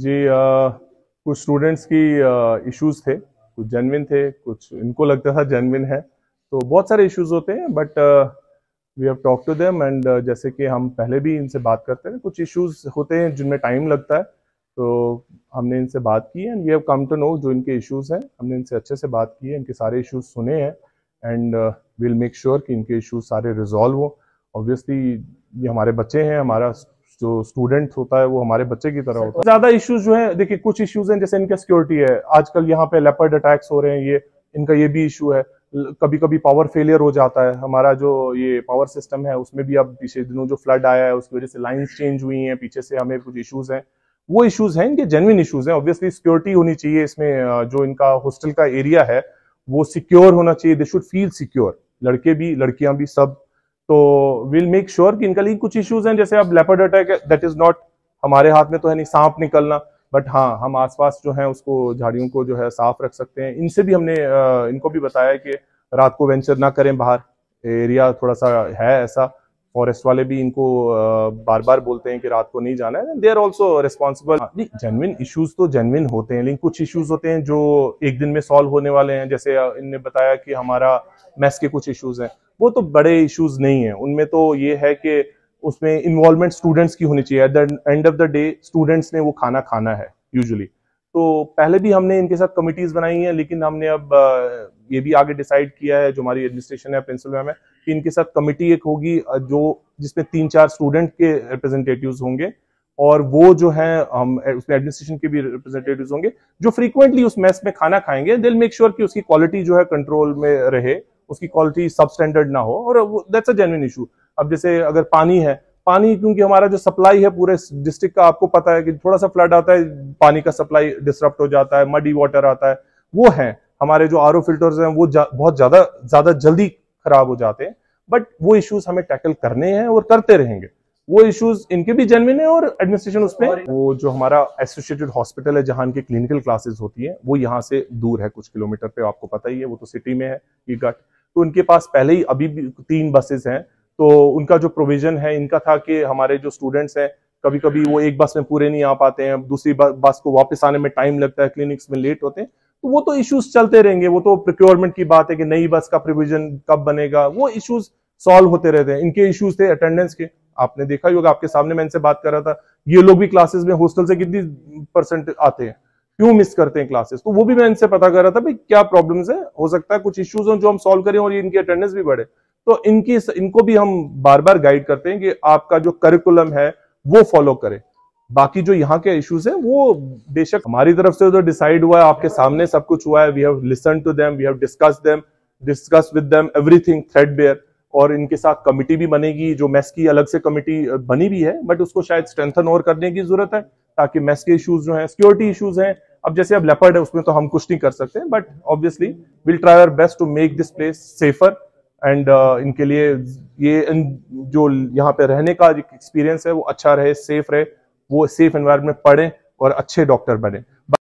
जी आ, कुछ स्टूडेंट्स की इश्यूज थे कुछ जेनविन थे कुछ इनको लगता था जेनविन है तो बहुत सारे इश्यूज होते हैं but we have talk to them and जैसे कि हम पहले भी इनसे बात करते हैं कुछ इश्यूज होते हैं जिनमें टाइम लगता है तो हमने इनसे बात की and we have come to know जो इनके इश्यूज हैं हमने इनसे अच्छे से बात की है इनके सारे इश्यूज सुने हैं एंड विल मेक श्योर कि इनके इश्यूज सारे रिजॉल्व हों ऑब्वियसली ये हमारे बच्चे हैं हमारा जो स्टूडेंट होता है वो हमारे बच्चे की तरह होता है ज्यादा इश्यूज जो है देखिए कुछ इश्यूज हैं जैसे इनका सिक्योरिटी है आजकल यहाँ पे लेपर्ड अटैक्स हो रहे हैं ये इनका ये भी इशू है कभी कभी पावर फेलियर हो जाता है हमारा जो ये पावर सिस्टम है उसमें भी अब पिछले दिनों जो फ्लड आया है उसकी वजह से लाइन चेंज हुई है पीछे से हमें कुछ इश्यूज हैं वो इश्यूज हैं इनके जेनविन इश्यूज हैं ऑब्वियसली सिक्योरिटी होनी चाहिए इसमें जो इनका हॉस्टल का एरिया है वो सिक्योर होना चाहिए दे शुड फील सिक्योर लड़के भी लड़कियां भी सब तो विल मेक श्योर कि इनका लिए कुछ इश्यूज हैं जैसे अब leopard attack that is not हमारे हाथ में तो है नहीं सांप निकलना बट हाँ हम आसपास जो है उसको झाड़ियों को जो है साफ रख सकते हैं इनसे भी हमने इनको भी बताया कि रात को वेंचर ना करें बाहर एरिया थोड़ा सा है ऐसा फॉरेस्ट वाले भी इनको बार बार बोलते हैं कि रात को नहीं जाना है they are also responsible genuine issues तो जेनविन होते हैं लेकिन कुछ इशूज होते हैं जो एक दिन में सॉल्व होने वाले हैं जैसे इनने बताया कि हमारा मैस के कुछ इशूज हैं वो तो बड़े इश्यूज नहीं है उनमें तो ये है कि उसमें इन्वॉल्वमेंट स्टूडेंट्स की होनी चाहिए at the end of the day students ने वो खाना खाना है यूजुअली तो पहले भी हमने इनके साथ कमिटीज बनाई हैं लेकिन हमने अब ये भी आगे डिसाइड किया है जो हमारी एडमिनिस्ट्रेशन है पेंसिल्वेनिया में कि इनके साथ कमिटी एक होगी जो जिसमें तीन चार स्टूडेंट के रिप्रेजेंटेटिव होंगे और वो जो है हम उसमें एडमिनिस्ट्रेशन के भी रिप्रेजेंटेटिव होंगे जो फ्रीक्वेंटली उस मैथ में खाना खाएंगे दिल मेक श्योर sure कि उसकी क्वालिटी जो है कंट्रोल में रहे उसकी क्वालिटी सब स्टैंडर्ड ना हो और दैट्स अ जेन्यन इशू अब जैसे अगर पानी है पानी क्योंकि हमारा जो सप्लाई है पूरे डिस्ट्रिक्ट का आपको पता है कि थोड़ा सा फ्लड आता है पानी का सप्लाई डिस्टरप्ट हो जाता है मडी वाटर आता है वो है हमारे जो आर फिल्टर्स हैं वो जा, बहुत ज़्यादा ज़्यादा जल्दी खराब हो जाते हैं बट वो इश्यूज हमें टैकल करने हैं और करते रहेंगे वो इश्यूज इनके भी जेनविन है और एडमिनिस्ट्रेशन उसमें वो जो हमारा एसोसिएटेड हॉस्पिटल है जहाँ इनकी क्लिनिकल क्लासेस होती है वो यहाँ से दूर है कुछ किलोमीटर पे आपको पता ही है वो तो सिटी में है ये गट तो उनके पास पहले ही अभी भी तीन बसेस हैं तो उनका जो प्रोविजन है इनका था कि हमारे जो स्टूडेंट्स हैं कभी कभी वो एक बस में पूरे नहीं आ पाते हैं दूसरी बस को वापस आने में टाइम लगता है क्लिनिक्स में लेट होते हैं तो वो तो इश्यूज चलते रहेंगे वो तो प्रिक्योरमेंट की बात है कि नई बस का प्रोविजन कब बनेगा वो इश्यूज सॉल्व होते रहते हैं इनके इश्यूज थे अटेंडेंस के आपने देखा ही होगा आपके सामने मैं इनसे बात कर रहा था ये लोग भी क्लासेस में हॉस्टल से कितनी परसेंट आते हैं क्यों मिस करते हैं क्लासेस तो वो भी मैं इनसे पता कर रहा था भाई क्या प्रॉब्लम्स है हो सकता है कुछ इश्यूज हो जो हम सॉल्व करें और इनकी अटेंडेंस भी बढ़े तो इनकी इनको भी हम बार बार गाइड करते हैं कि आपका जो करिकुलम है वो फॉलो करें बाकी जो यहाँ के इश्यूज हैं वो बेशक हमारी तरफ से तो डिसाइड हुआ है आपके सामने सब कुछ हुआ है we have listen to them we have discuss them discuss with them everything threadbare और इनके साथ कमिटी भी बनेगी जो मैस की अलग से कमेटी बनी भी है बट उसको शायद स्ट्रेंथन और करने की जरूरत है ताकि मैस के इशूज जो है सिक्योरिटी इशूज हैं अब जैसे अब लेपर्ड है उसमें तो हम कुछ नहीं कर सकते but obviously will try best to make this place safer and इनके लिए ये इन जो यहाँ पे रहने का एक्सपीरियंस है वो अच्छा रहे सेफ रहे वो सेफ एनवायरमेंट पढ़े और अच्छे डॉक्टर बने